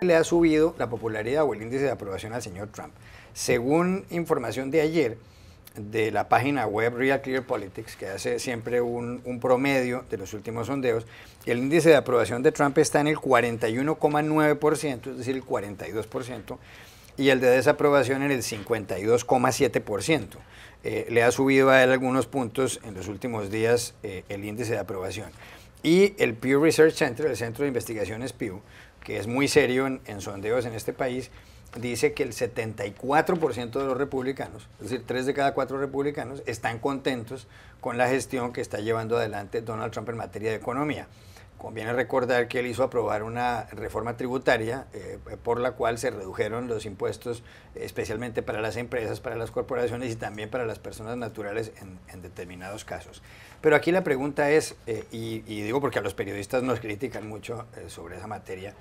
le ha subido la popularidad o el índice de aprobación al señor Trump. Según información de ayer de la página web Real Clear Politics, que hace siempre un, promedio de los últimos sondeos, el índice de aprobación de Trump está en el 41,9%, es decir, el 42%, y el de desaprobación en el 52,7%. Eh, le ha subido a él algunos puntos en los últimos días eh, el índice de aprobación. Y el Pew Research Center, el Centro de Investigaciones Pew, que es muy serio en, sondeos en este país, dice que el 74% de los republicanos, es decir, tres de cada cuatro republicanos, están contentos con la gestión que está llevando adelante Donald Trump en materia de economía. Conviene recordar que él hizo aprobar una reforma tributaria eh, por la cual se redujeron los impuestos especialmente para las empresas, para las corporaciones y también para las personas naturales en, determinados casos. Pero aquí la pregunta es, eh, y, digo porque a los periodistas nos critican mucho eh, sobre esa materia,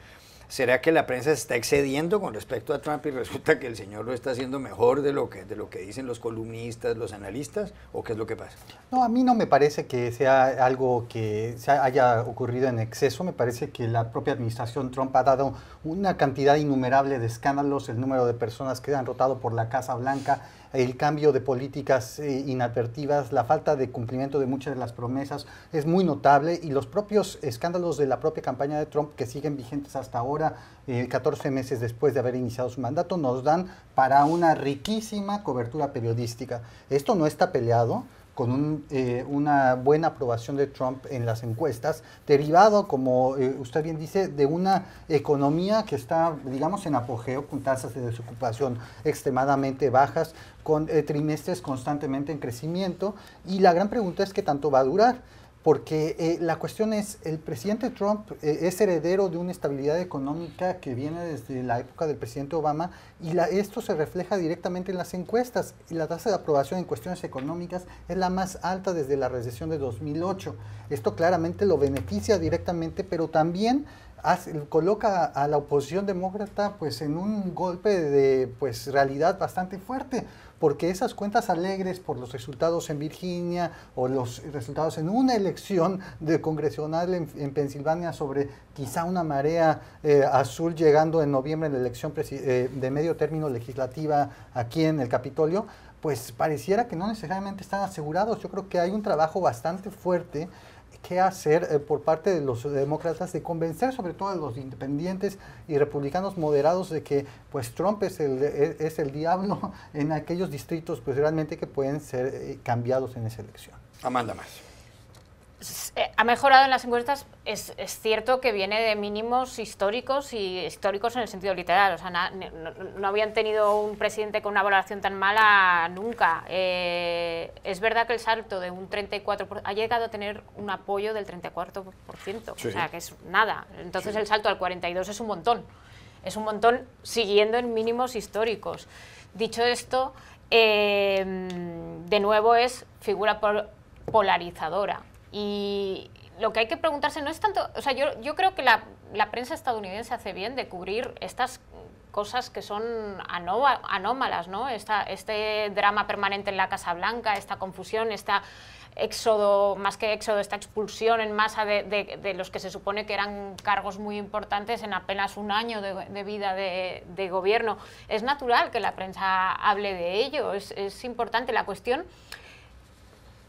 ¿Será que la prensa está excediendo con respecto a Trump y resulta que el señor lo está haciendo mejor de lo que, de lo que dicen los columnistas, los analistas? ¿O qué es lo que pasa? No, a mí no me parece que sea algo que se haya ocurrido en exceso. Me parece que la propia administración Trump ha dado una cantidad innumerable de escándalos, el número de personas que han rotado por la Casa Blanca, el cambio de políticas eh, inadvertidas, la falta de cumplimiento de muchas de las promesas es muy notable y los propios escándalos de la propia campaña de Trump que siguen vigentes hasta ahora 14 eh, meses después de haber iniciado su mandato, nos dan para una riquísima cobertura periodística. Esto no está peleado con eh, una buena aprobación de Trump en las encuestas, derivado, como eh, usted bien dice, de una economía que está, digamos, en apogeo, con tasas de desocupación extremadamente bajas, con trimestres constantemente en crecimiento, y la gran pregunta es qué tanto va a durar porque eh, la cuestión es, el presidente Trump eh, es heredero de una estabilidad económica que viene desde la época del presidente Obama y esto se refleja directamente en las encuestas. Y la tasa de aprobación en cuestiones económicas es la más alta desde la recesión de 2008. Esto claramente lo beneficia directamente, pero también coloca a la oposición demócrata pues, en un golpe de pues, realidad bastante fuerte porque esas cuentas alegres por los resultados en Virginia o los resultados en una elección de congresional en, Pensilvania sobre quizá una marea eh, azul llegando en noviembre en la elección eh, de medio término legislativa aquí en el Capitolio, pues pareciera que no necesariamente están asegurados. Yo creo que hay un trabajo bastante fuerte qué hacer eh, por parte de los demócratas de convencer sobre todo a los independientes y republicanos moderados de que pues Trump es el, e, es el diablo en aquellos distritos pues realmente que pueden ser eh, cambiados en esa elección. Amanda más. Eh, ha mejorado en las encuestas, es, cierto que viene de mínimos históricos y históricos en el sentido literal. O sea, no, habían tenido un presidente con una valoración tan mala nunca. Eh, es verdad que el salto de un 34% ha llegado a tener un apoyo del 34%, o sea, que es nada. Entonces el salto al 42% es un montón. Es un montón siguiendo en mínimos históricos. Dicho esto, em, de nuevo es figura polarizadora y lo que hay que preguntarse no es tanto, o sea, yo, yo creo que la, prensa estadounidense hace bien de cubrir estas cosas que son anómalas, ¿no? Esta, este drama permanente en la Casa Blanca, esta confusión, esta éxodo, más que éxodo, esta expulsión en masa de, de, los que se supone que eran cargos muy importantes en apenas un año de, vida de, gobierno. Es natural que la prensa hable de ello, es, es importante. La cuestión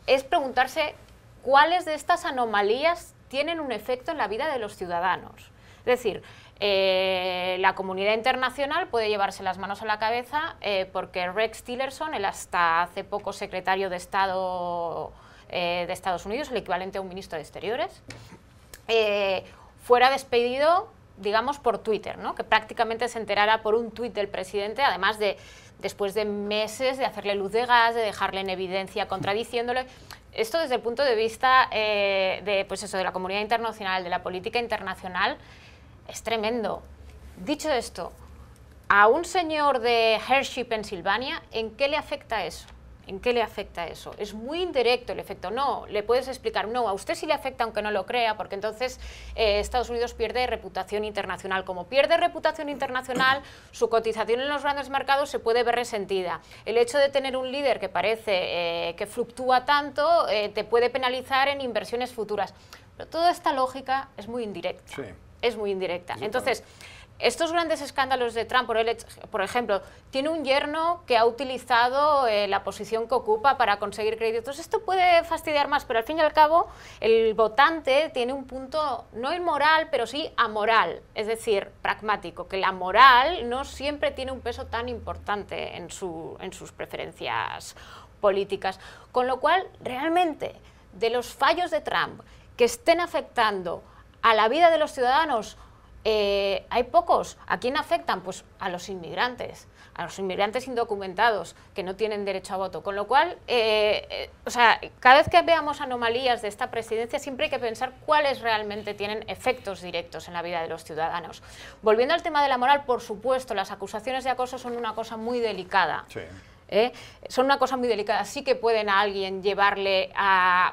es preguntarse cuáles de estas anomalías tienen un efecto en la vida de los ciudadanos. Es decir, eh, la comunidad internacional puede llevarse las manos a la cabeza eh, porque Rex Tillerson, el hasta hace poco secretario de Estado eh, de Estados Unidos, el equivalente a un ministro de Exteriores, fuera despedido digamos, por Twitter, ¿no? que prácticamente se enterara por un tuit del presidente, además de, después de meses de hacerle luz de gas, de dejarle en evidencia contradiciéndole. Esto desde el punto de vista eh, de, pues eso, de la comunidad internacional, de la política internacional, es tremendo. Dicho esto, a un señor de Hershey, Pensilvania, ¿en qué le afecta eso? ¿En qué le afecta eso? Es muy indirecto el efecto. No, le puedes explicar, no, a usted sí le afecta aunque no lo crea, porque entonces eh, Estados Unidos pierde reputación internacional. Como pierde reputación internacional, su cotización en los grandes mercados se puede ver resentida. El hecho de tener un líder que parece eh, que fluctúa tanto eh, te puede penalizar en inversiones futuras. Pero toda esta lógica es muy indirecta. Sí. Es muy indirecta. Entonces... Estos grandes escándalos de Trump, por, ejemplo, tiene un yerno que ha utilizado eh, la posición que ocupa para conseguir créditos. Esto puede fastidiar más, pero al fin y al cabo el votante tiene un punto no inmoral, pero sí amoral, es decir, pragmático, que la moral no siempre tiene un peso tan importante en sus preferencias políticas. Con lo cual, realmente, de los fallos de Trump que estén afectando a la vida de los ciudadanos, eh, hay pocos. ¿A quién afectan? Pues a los inmigrantes, a los inmigrantes indocumentados que no tienen derecho a voto. Con lo cual, eh, eh, o sea, cada vez que veamos anomalías de esta presidencia, siempre hay que pensar cuáles realmente tienen efectos directos en la vida de los ciudadanos. Volviendo al tema de la moral, por supuesto, las acusaciones de acoso son una cosa muy delicada. Son una cosa muy delicada. Sí que pueden a alguien llevarle a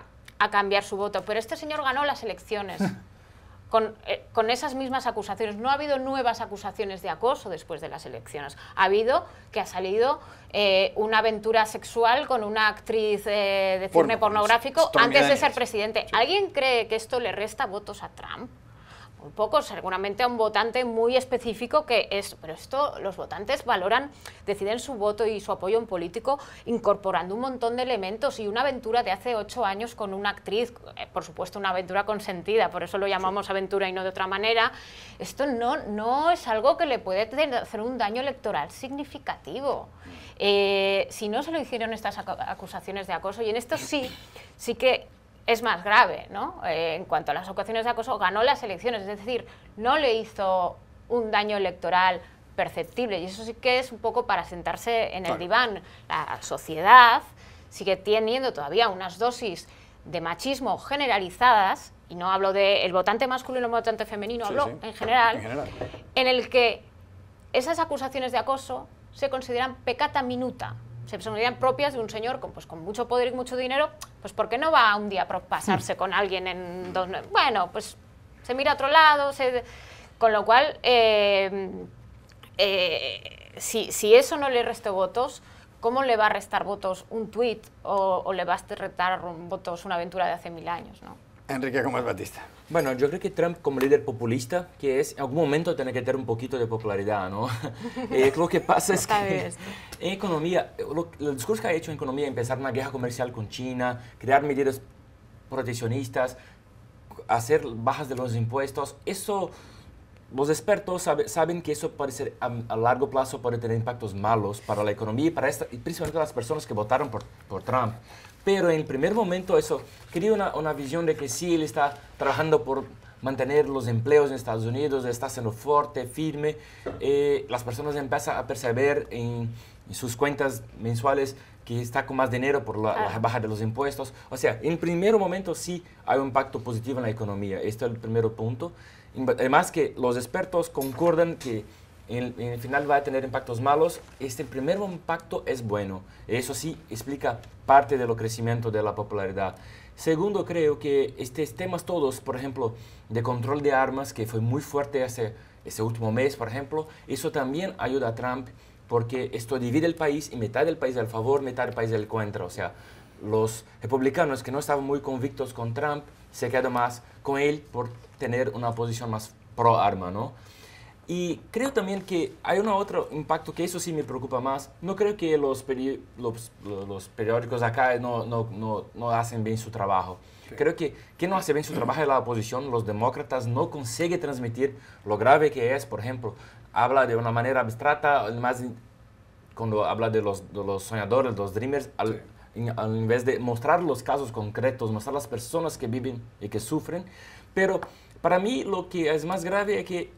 cambiar su voto, pero este señor ganó las elecciones. Eh, con, esas mismas acusaciones. No ha habido nuevas acusaciones de acoso después de las elecciones. Ha habido que ha salido eh, una aventura sexual con una actriz eh, de cine pornográfico antes de ser presidente. ¿Alguien cree que esto le resta votos a Trump? un poco seguramente a un votante muy específico que es, pero esto los votantes valoran, deciden su voto y su apoyo en político incorporando un montón de elementos y una aventura de hace ocho años con una actriz, eh, por supuesto una aventura consentida, por eso lo llamamos aventura y no de otra manera, esto no, no es algo que le puede hacer un daño electoral significativo. Mm. Eh, si no se lo hicieron estas acusaciones de acoso, y en esto sí, sí que es más grave, ¿no? Eh, en cuanto a las ocasiones de acoso, ganó las elecciones, es decir, no le hizo un daño electoral perceptible y eso sí que es un poco para sentarse en el diván. La sociedad sigue teniendo todavía unas dosis de machismo generalizadas, y no hablo del el votante masculino o votante femenino, hablo En, general, en general, en el que esas acusaciones de acoso se consideran pecata minuta, se personalidad propias de un señor pues, con, mucho poder y mucho dinero, pues ¿por qué no va un día a pasarse con alguien en dos... Bueno, pues se mira a otro lado, se, con lo cual, em, eh, si, eso no le resta votos, ¿cómo le va a restar votos un tuit o, le va a restar votos una aventura de hace mil años? ¿no? Enrique Gómez Batista. Bueno, yo creo que Trump como líder populista, que es, en algún momento tiene que tener un poquito de popularidad, ¿no? Eh, lo que pasa es que en economía, el discurso que ha hecho en economía, empezar una guerra comercial con China, crear medidas proteccionistas, hacer bajas de los impuestos, eso los expertos saben que eso puede ser a, largo plazo puede tener impactos malos para la economía y para esta, principalmente las personas que votaron por, Trump. Pero en el primer momento eso crea una, visión de que sí, él está trabajando por mantener los empleos en Estados Unidos, está siendo fuerte, firme. Eh, las personas empiezan a percibir en, sus cuentas mensuales que está con más dinero por la, la, ah. baja de los impuestos. O sea, en el primer momento sí hay un impacto positivo en la economía. Este es el primer punto. Además que los expertos concuerdan que en, el final va a tener impactos malos. Este primer impacto es bueno. Eso sí explica parte del crecimiento de la popularidad. Segundo, creo que estos temas todos, por ejemplo, de control de armas, que fue muy fuerte hace ese último mes, por ejemplo, eso también ayuda a Trump porque esto divide el país y mitad del país al favor, mitad del país al contra. O sea, los republicanos que no estaban muy convictos con Trump se queda más con él por tener una posición más pro arma, ¿no? Y creo también que hay un otro impacto que eso sí me preocupa más. No creo que los, los, periódicos acá no, no, no, hacen bien su trabajo. Creo que quien no hace bien su trabajo es la oposición. Los demócratas no consigue transmitir lo grave que es, por ejemplo, habla de una manera abstrata, más cuando habla de los, los soñadores, los dreamers, al, en vez de mostrar los casos concretos, mostrar las personas que viven y que sufren. Pero para mí lo que es más grave es que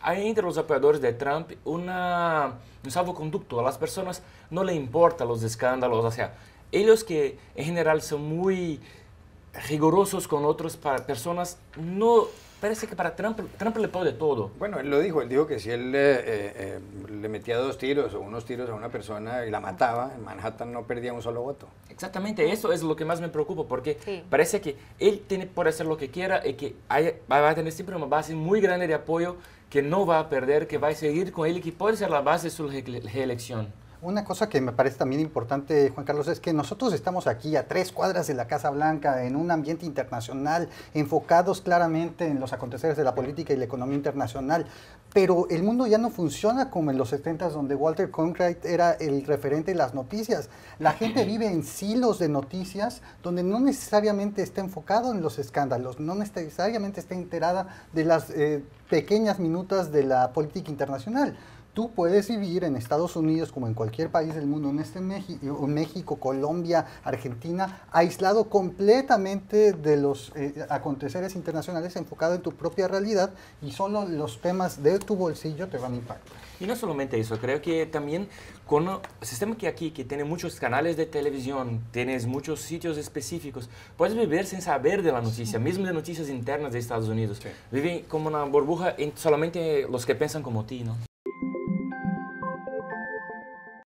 hay entre los apoyadores de Trump una, un salvoconducto. A las personas no le importan los escándalos. O sea, ellos que en general son muy rigurosos con otras personas, no Parece que para Trump, Trump le de todo. Bueno, él lo dijo, él dijo que si él eh, eh, eh, le metía dos tiros o unos tiros a una persona y la mataba, en Manhattan no perdía un solo voto. Exactamente, eso es lo que más me preocupa, porque parece que él tiene por hacer lo que quiera y que va a tener siempre una base muy grande de apoyo que no va a perder, que va a seguir con él y que puede ser la base de su reelección. Una cosa que me parece también importante, Juan Carlos, es que nosotros estamos aquí a tres cuadras de la Casa Blanca, en un ambiente internacional, enfocados claramente en los aconteceres de la política y la economía internacional, pero el mundo ya no funciona como en los 70 donde Walter Cronkite era el referente de las noticias. La gente vive en silos de noticias donde no necesariamente está enfocado en los escándalos, no necesariamente está enterada de las eh, pequeñas minutas de la política internacional tú puedes vivir en Estados Unidos como en cualquier país del mundo, en este México, México Colombia, Argentina, aislado completamente de los acontecimientos eh, aconteceres internacionales, enfocado en tu propia realidad y solo los temas de tu bolsillo te van a impactar. Y no solamente eso, creo que también con el sistema que aquí, que tiene muchos canales de televisión, tienes muchos sitios específicos, puedes vivir sin saber de la noticia, mismo de noticias internas de Estados Unidos. Viven como una burbuja solamente los que piensan como ti, ¿no?